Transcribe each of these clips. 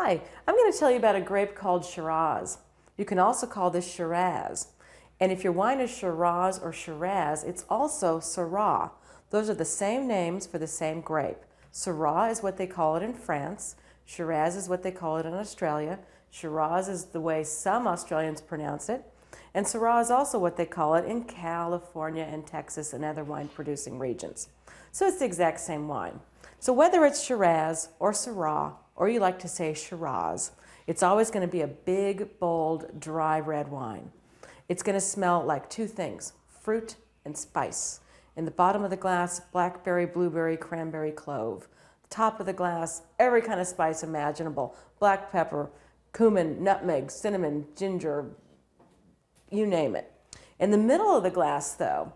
Hi, I'm going to tell you about a grape called Shiraz. You can also call this Shiraz. And if your wine is Shiraz or Shiraz, it's also Syrah. Those are the same names for the same grape. Syrah is what they call it in France. Shiraz is what they call it in Australia. Shiraz is the way some Australians pronounce it. And Syrah is also what they call it in California and Texas and other wine producing regions. So it's the exact same wine. So whether it's Shiraz or Syrah or you like to say Shiraz. It's always going to be a big, bold, dry red wine. It's going to smell like two things fruit and spice. In the bottom of the glass, blackberry, blueberry, cranberry, clove. Top of the glass, every kind of spice imaginable black pepper, cumin, nutmeg, cinnamon, ginger, you name it. In the middle of the glass, though,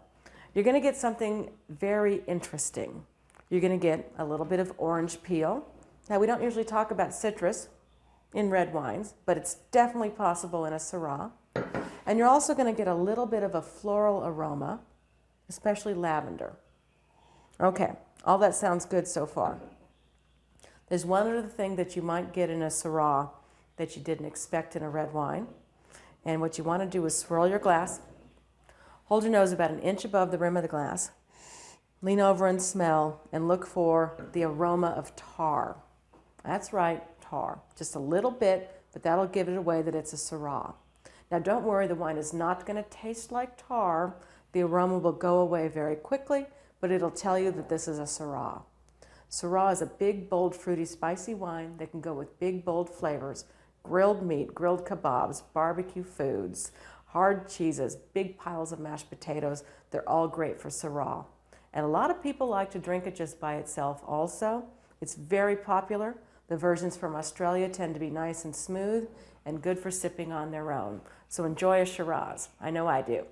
you're going to get something very interesting. You're going to get a little bit of orange peel, now, we don't usually talk about citrus in red wines, but it's definitely possible in a Syrah. And you're also going to get a little bit of a floral aroma, especially lavender. Okay, all that sounds good so far. There's one other thing that you might get in a Syrah that you didn't expect in a red wine. And what you want to do is swirl your glass, hold your nose about an inch above the rim of the glass, lean over and smell, and look for the aroma of tar. That's right, tar. Just a little bit, but that'll give it away that it's a Syrah. Now don't worry, the wine is not going to taste like tar. The aroma will go away very quickly, but it'll tell you that this is a Syrah. Syrah is a big, bold, fruity, spicy wine that can go with big, bold flavors, grilled meat, grilled kebabs, barbecue foods, hard cheeses, big piles of mashed potatoes. They're all great for Syrah. And a lot of people like to drink it just by itself also. It's very popular. The versions from Australia tend to be nice and smooth and good for sipping on their own. So enjoy a Shiraz. I know I do.